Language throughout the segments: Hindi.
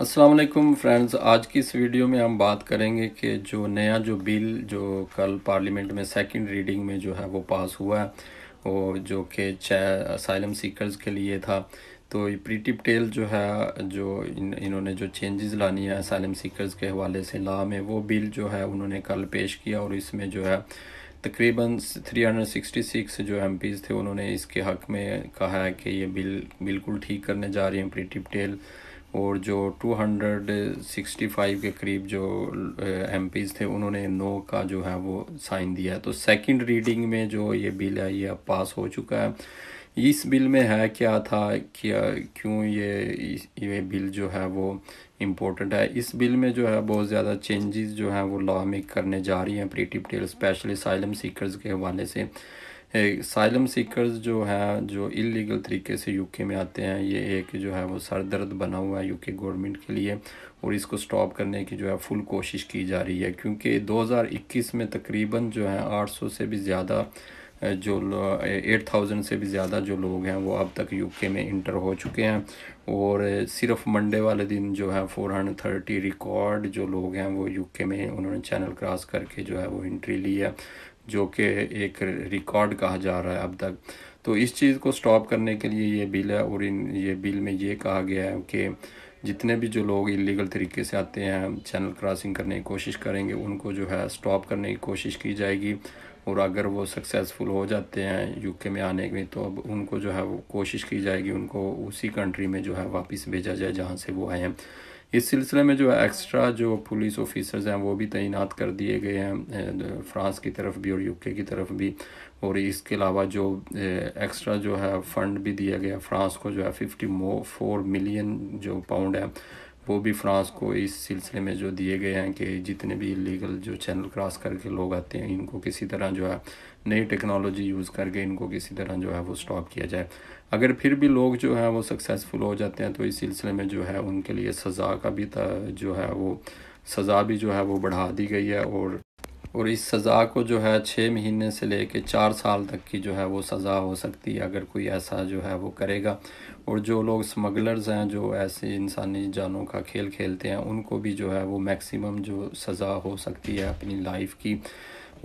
अस्सलाम वालेकुम फ्रेंड्स आज की इस वीडियो में हम बात करेंगे कि जो नया जो बिल जो कल पार्लियामेंट में सेकंड रीडिंग में जो है वो पास हुआ है वो जो कि छः असाइलम सीकर्स के लिए था तो ये प्रीटी पटेल जो है जो इन इन्होंने जो चेंजेस लानी है असाइलम सीकर्स के हवाले से ला में वो बिल जो है उन्होंने कल पेश किया और इसमें जो है तकरीबन 366 जो एम थे उन्होंने इसके हक में कहा है कि ये बिल बिल्कुल ठीक करने जा रही हैं प्रीटी पटेल और जो 265 के करीब जो एम थे उन्होंने नो का जो है वो साइन दिया है तो सेकंड रीडिंग में जो ये बिल है ये अब पास हो चुका है इस बिल में है क्या था क्या क्यों ये ये बिल जो है वो इम्पोर्टेंट है इस बिल में जो है बहुत ज़्यादा चेंजेस जो है वो लॉ में करने जा रही हैं Priti Patel specially asylum seekers के हवाले से साइलम सीकर्स जो है जो इलीगल तरीके से यूके में आते हैं ये एक जो है वो सर दर्द बना हुआ है यूके गवर्नमेंट के लिए और इसको स्टॉप करने की जो है फुल कोशिश की जा रही है क्योंकि 2021 में तकरीबन जो है 800 से भी ज़्यादा जो एट थाउजेंड से भी ज़्यादा जो लोग हैं वो अब तक यूके में इंटर हो चुके हैं और सिर्फ मंडे वाले दिन जो है फोर हंड्रेड थर्टी रिकॉर्ड जो लोग हैं वो यूके में उन्होंने चैनल क्रॉस करके जो है वो इंट्री ली है जो कि एक रिकॉर्ड कहा जा रहा है अब तक तो इस चीज़ को स्टॉप करने के लिए ये बिल है और इन ये बिल में ये कहा गया है कि जितने भी जो लोग इलीगल तरीके से आते हैं चैनल क्रॉसिंग करने की कोशिश करेंगे उनको जो है स्टॉप करने की कोशिश की जाएगी और अगर वो सक्सेसफुल हो जाते हैं यूके में आने में तो अब उनको जो है वो कोशिश की जाएगी उनको उसी कंट्री में जो है वापस भेजा जाए जहाँ से वो आए हैं इस सिलसिले में जो एक्स्ट्रा जो पुलिस ऑफिसर्स हैं वो भी तैनात कर दिए गए हैं फ्रांस की तरफ भी और यूके की तरफ भी और इसके अलावा जो एक्स्ट्रा eh, जो है फ़ंड भी दिया गया फ्रांस को जो है फिफ्टी मो फोर मिलियन जो पाउंड है वो भी फ्रांस को इस सिलसिले में जो दिए गए हैं कि जितने भी इलीगल जो चैनल क्रॉस करके लोग आते हैं इनको किसी तरह जो है नई टेक्नोलॉजी यूज़ करके इनको किसी तरह जो है वो स्टॉप किया जाए अगर फिर भी लोग जो है वो सक्सेसफुल हो जाते हैं तो इस सिलसिले में जो है उनके लिए सज़ा का भी जो है वो सज़ा भी जो है वो बढ़ा दी गई है और और इस सज़ा को जो है छः महीने से ले कर चार साल तक की जो है वो सज़ा हो सकती है अगर कोई ऐसा जो है वो करेगा और जो लोग स्मगलर्स हैं जो ऐसे इंसानी जानों का खेल खेलते हैं उनको भी जो है वो मैक्सिमम जो सज़ा हो सकती है अपनी लाइफ की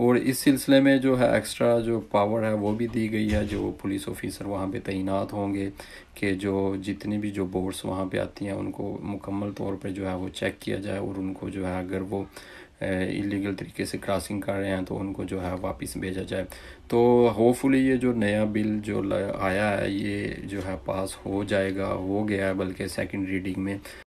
और इस सिलसिले में जो है एक्स्ट्रा जो पावर है वो भी दी गई है जो पुलिस ऑफिसर वहाँ पे तैनात होंगे कि जो जितनी भी जो बोर्ड्स वहाँ पे आती हैं उनको मुकम्मल तौर पे जो है वो चेक किया जाए और उनको जो है अगर वो इलीगल तरीके से क्रॉसिंग कर रहे हैं तो उनको जो है वापस भेजा जाए तो होपफुली ये जो नया बिल जो आया है ये जो है पास हो जाएगा हो गया है बल्कि सेकंड रीडिंग में